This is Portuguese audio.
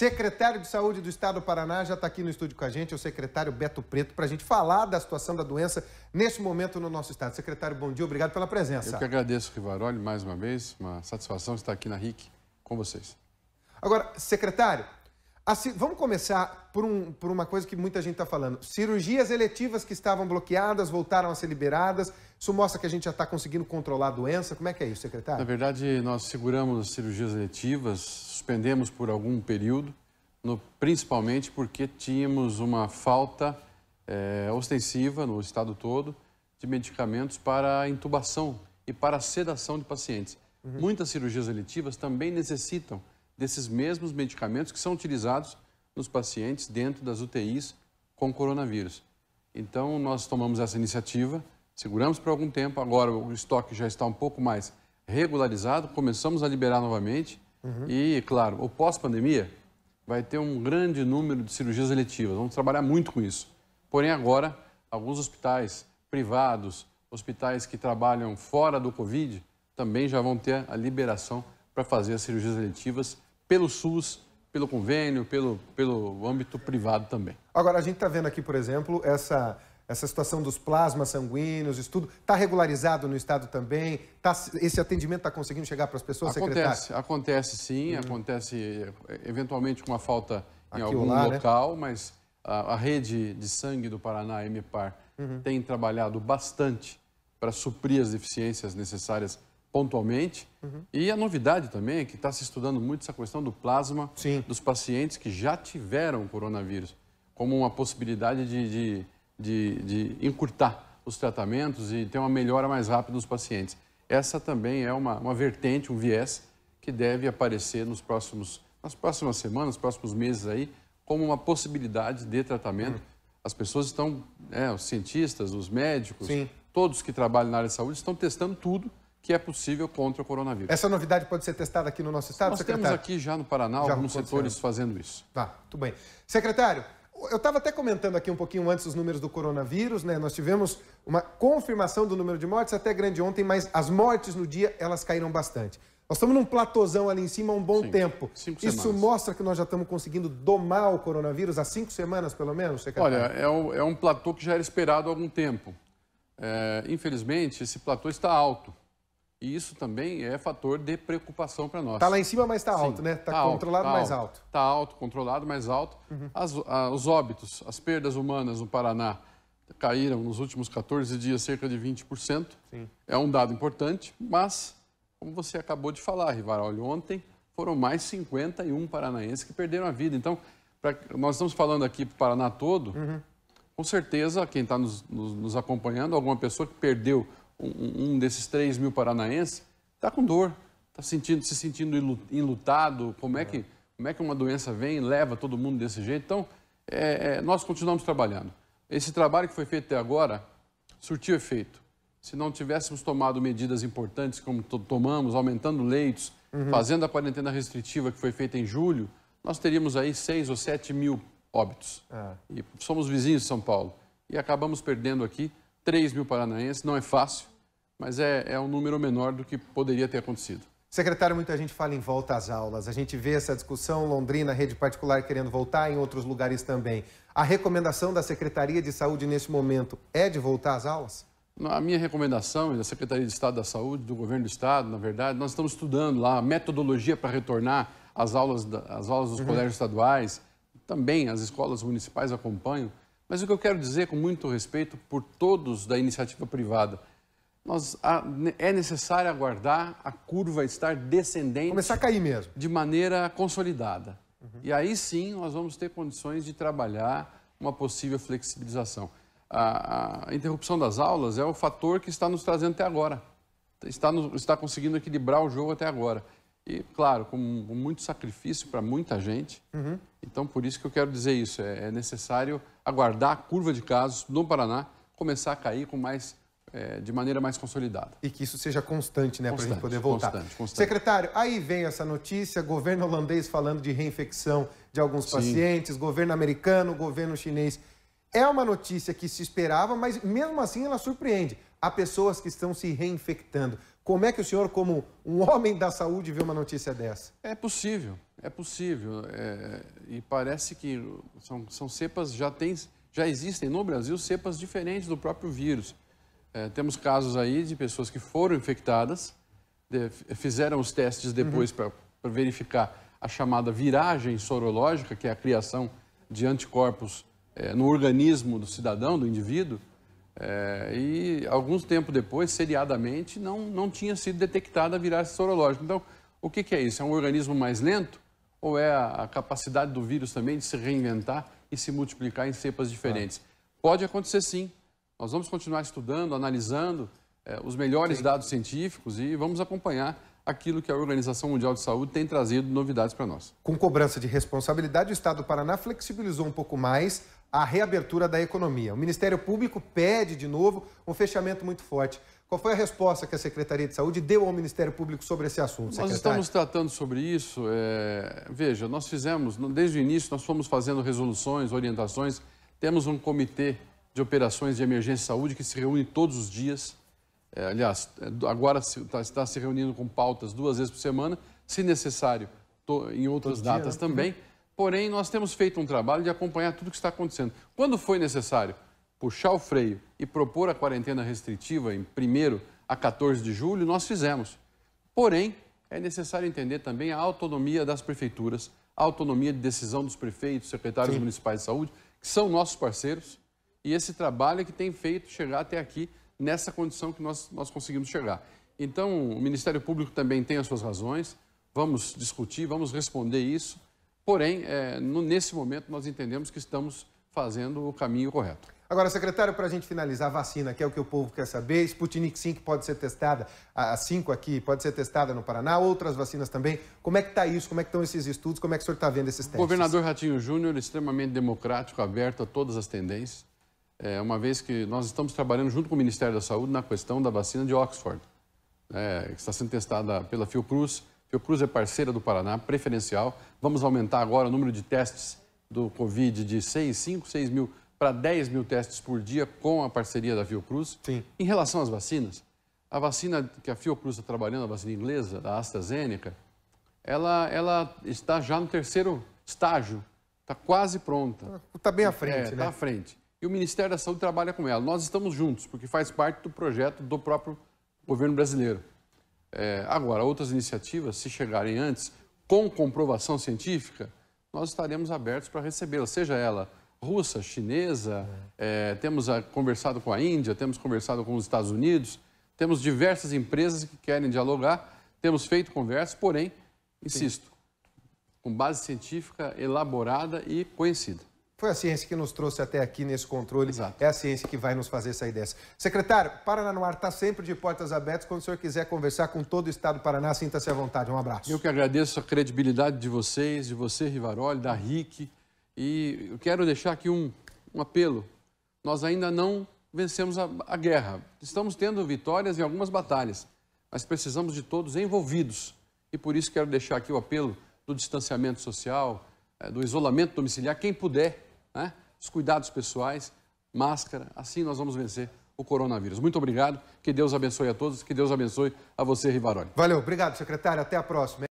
Secretário de Saúde do Estado do Paraná já está aqui no estúdio com a gente, é o secretário Beto Preto, para a gente falar da situação da doença neste momento no nosso estado. Secretário, bom dia, obrigado pela presença. Eu que agradeço, Rivaroli, mais uma vez, uma satisfação estar aqui na RIC com vocês. Agora, secretário, assim, vamos começar por, um, por uma coisa que muita gente está falando. Cirurgias eletivas que estavam bloqueadas voltaram a ser liberadas. Isso mostra que a gente já está conseguindo controlar a doença? Como é que é isso, secretário? Na verdade, nós seguramos as cirurgias eletivas, suspendemos por algum período, no, principalmente porque tínhamos uma falta é, ostensiva no estado todo de medicamentos para intubação e para sedação de pacientes. Uhum. Muitas cirurgias eletivas também necessitam desses mesmos medicamentos que são utilizados nos pacientes dentro das UTIs com coronavírus. Então, nós tomamos essa iniciativa Seguramos por algum tempo, agora o estoque já está um pouco mais regularizado, começamos a liberar novamente. Uhum. E, claro, o pós-pandemia vai ter um grande número de cirurgias eletivas. Vamos trabalhar muito com isso. Porém, agora, alguns hospitais privados, hospitais que trabalham fora do Covid, também já vão ter a liberação para fazer as cirurgias eletivas pelo SUS, pelo convênio, pelo, pelo âmbito privado também. Agora, a gente está vendo aqui, por exemplo, essa essa situação dos plasmas sanguíneos, isso tudo, está regularizado no Estado também? Tá, esse atendimento está conseguindo chegar para as pessoas, acontece, secretário? Acontece sim, hum. acontece eh, eventualmente com uma falta em Aqui algum lá, né? local, né? mas a, a, rede de sangue do Paraná, MPAR, uhum. tem trabalhado bastante para suprir as deficiências necessárias pontualmente. Uhum. E a novidade também é que está se estudando muito essa questão do plasma sim. dos pacientes que já tiveram coronavírus, como uma possibilidade de, de de, de encurtar os tratamentos e ter uma melhora mais rápida nos pacientes. Essa também é uma, uma vertente, um viés que deve aparecer nos próximos, nas próximas semanas, nos próximos meses aí, como uma possibilidade de tratamento. Hum. As pessoas estão, né, os cientistas, os médicos, Sim. todos que trabalham na área de saúde estão testando tudo que é possível contra o coronavírus. Essa novidade pode ser testada aqui no nosso estado, Nós secretário? Nós temos aqui já no Paraná já alguns setores fazendo isso. Tá, tudo bem. Secretário, eu estava até comentando aqui um pouquinho antes os números do coronavírus, né? Nós tivemos uma confirmação do número de mortes até grande ontem, mas as mortes no dia elas caíram bastante. Nós estamos num platôzão ali em cima há um bom cinco, tempo. Cinco Isso semanas. mostra que nós já estamos conseguindo domar o coronavírus há cinco semanas, pelo menos, secretário? Olha, é um, é um platô que já era esperado há algum tempo. É, infelizmente, esse platô está alto. E isso também é fator de preocupação para nós. Está lá em cima, mas está alto, né? Está tá, tá controlado, tá mais alto. Está alto, controlado, mais alto. Uhum. As, a, ah, os óbitos, as perdas humanas no Paraná caíram nos últimos 14 dias cerca de 20%. Sim. É um dado importante, mas, como você acabou de falar, Rivarolho, ontem foram mais 51 paranaenses que perderam a vida. Então, pra, nós estamos falando aqui para o Paraná todo, uhum. com certeza, quem está nos, nos, nos acompanhando, alguma pessoa que perdeu um, desses 3 mil paranaenses está com dor, está sentindo, se sentindo enlutado. Como é, que, é. como é que uma doença vem e leva todo mundo desse jeito? Então, é, é, nós continuamos trabalhando. Esse trabalho que foi feito até agora surtiu efeito. Se não tivéssemos tomado medidas importantes como tomamos, aumentando leitos, uhum. fazendo a quarentena restritiva que foi feita em julho, nós teríamos aí 6 ou 7 mil óbitos. É. E somos vizinhos de São Paulo. E acabamos perdendo aqui 3 mil paranaenses, não é fácil, mas é, é um número menor do que poderia ter acontecido. Secretário, muita gente fala em volta às aulas. A gente vê essa discussão, Londrina, rede particular querendo voltar, em outros lugares também. A recomendação da Secretaria de Saúde neste momento é de voltar às aulas? A minha recomendação e da Secretaria de Estado da Saúde, do Governo do Estado, na verdade, nós estamos estudando lá a metodologia para retornar às aulas, da, às aulas dos uhum. colégios estaduais, também as escolas municipais acompanham. Mas o que eu quero dizer, com muito respeito por todos da iniciativa privada, nós, a, é necessário aguardar a curva estar descendente. Começar a cair mesmo. De maneira consolidada. Uhum. E aí sim nós vamos ter condições de trabalhar uma possível flexibilização. A, a interrupção das aulas é o fator que está nos trazendo até agora. Está, no, está conseguindo equilibrar o jogo até agora. E, claro, com muito sacrifício para muita gente. Uhum. Então, por isso que eu quero dizer isso. É, é, necessário aguardar a curva de casos no Paraná começar a cair com mais, é, de maneira mais consolidada. E que isso seja constante, né, para a gente poder voltar. Constante, constante. Secretário, aí vem essa notícia, governo holandês falando de reinfecção de alguns Sim. pacientes, governo americano, governo chinês. É uma notícia que se esperava, mas mesmo assim ela surpreende. Há pessoas que estão se reinfectando. Como é que o senhor, como um homem da saúde, vê uma notícia dessa? É possível, é possível. É, e parece que são, são cepas, já, tem, já existem no Brasil cepas diferentes do próprio vírus. É, temos casos aí de pessoas que foram infectadas, de, fizeram os testes depois uhum. para verificar a chamada viragem sorológica, que é a criação de anticorpos é, no organismo do cidadão, do indivíduo, é, e alguns tempo depois, seriadamente, não, não tinha sido detectada a virase sorológica. Então, o que, que, é isso? É um organismo mais lento ou é a, a, capacidade do vírus também de se reinventar e se multiplicar em cepas diferentes? Ah. Pode acontecer sim. Nós vamos continuar estudando, analisando é, os melhores sim. dados científicos e vamos acompanhar aquilo que a Organização Mundial de Saúde tem trazido novidades para nós. Com cobrança de responsabilidade, o Estado do Paraná flexibilizou um pouco mais a reabertura da economia. O Ministério Público pede de novo um fechamento muito forte. Qual foi a resposta que a Secretaria de Saúde deu ao Ministério Público sobre esse assunto? Secretário? Nós estamos tratando sobre isso. É... Veja, nós fizemos, desde o início, nós fomos fazendo resoluções, orientações. Temos um comitê de operações de emergência de saúde que se reúne todos os dias. É, aliás, é, agora tá, está se reunindo com pautas duas vezes por semana, se necessário, tô, em outras Todo datas dia, né? também. Porém, nós temos feito um trabalho de acompanhar tudo o que está acontecendo. Quando foi necessário puxar o freio e propor a quarentena restritiva em primeiro a 14 de julho, nós fizemos. Porém, é necessário entender também a autonomia das prefeituras, a autonomia de decisão dos prefeitos, secretários Sim. municipais de saúde, que são nossos parceiros, e esse trabalho é que tem feito chegar até aqui nessa condição que nós, nós conseguimos chegar. Então, o Ministério Público também tem as suas razões, vamos discutir, vamos responder isso Porém, é, no, nesse momento, nós entendemos que estamos fazendo o caminho correto. Agora, secretário, para a gente finalizar, a vacina, que é o que o povo quer saber, Sputnik 5 pode ser testada, a 5 aqui pode ser testada no Paraná, outras vacinas também. Como é que está isso? Como é que estão esses estudos? Como é que o senhor está vendo esses testes? O governador Ratinho Júnior, extremamente democrático, aberto a todas as tendências, é, uma vez que nós estamos trabalhando junto com o Ministério da Saúde na questão da vacina de Oxford, é, que está sendo testada pela Fiocruz, Fiocruz é parceira do Paraná, preferencial. Vamos aumentar agora o número de testes do Covid de 6, 5, 6 mil para 10 mil testes por dia com a parceria da Fiocruz. Sim. Em relação às vacinas, a vacina que a Fiocruz está trabalhando, a vacina inglesa, da AstraZeneca, ela, ela está já no terceiro estágio, está quase pronta. Está bem à é, frente, é, né? Está à frente. E o Ministério da Saúde trabalha com ela. Nós estamos juntos, porque faz parte do projeto do próprio governo brasileiro. É, agora, outras iniciativas, se chegarem antes, com comprovação científica, nós estaremos abertos para recebê-la, seja ela russa, chinesa, é, temos a, ah, conversado com a Índia, temos conversado com os Estados Unidos, temos diversas empresas que querem dialogar, temos feito conversas, porém, insisto, Sim. com base científica elaborada e conhecida. Foi a ciência que nos trouxe até aqui nesse controle. Exato. É a ciência que vai nos fazer sair dessa. Secretário, Paraná no Ar está sempre de portas abertas. Quando o senhor quiser conversar com todo o Estado do Paraná, sinta-se à vontade. Um abraço. Eu que agradeço a credibilidade de vocês, de você, Rivaroli, da RIC. E eu quero deixar aqui um, um apelo. Nós ainda não vencemos a, a guerra. Estamos tendo vitórias em algumas batalhas, mas precisamos de todos envolvidos. E por isso quero deixar aqui o apelo do distanciamento social, eh, do isolamento domiciliar. Quem puder, né? os cuidados pessoais, máscara, assim nós vamos vencer o coronavírus. Muito obrigado, que Deus abençoe a todos, que Deus abençoe a você, Rivaroli. Valeu, obrigado, secretário, até a próxima.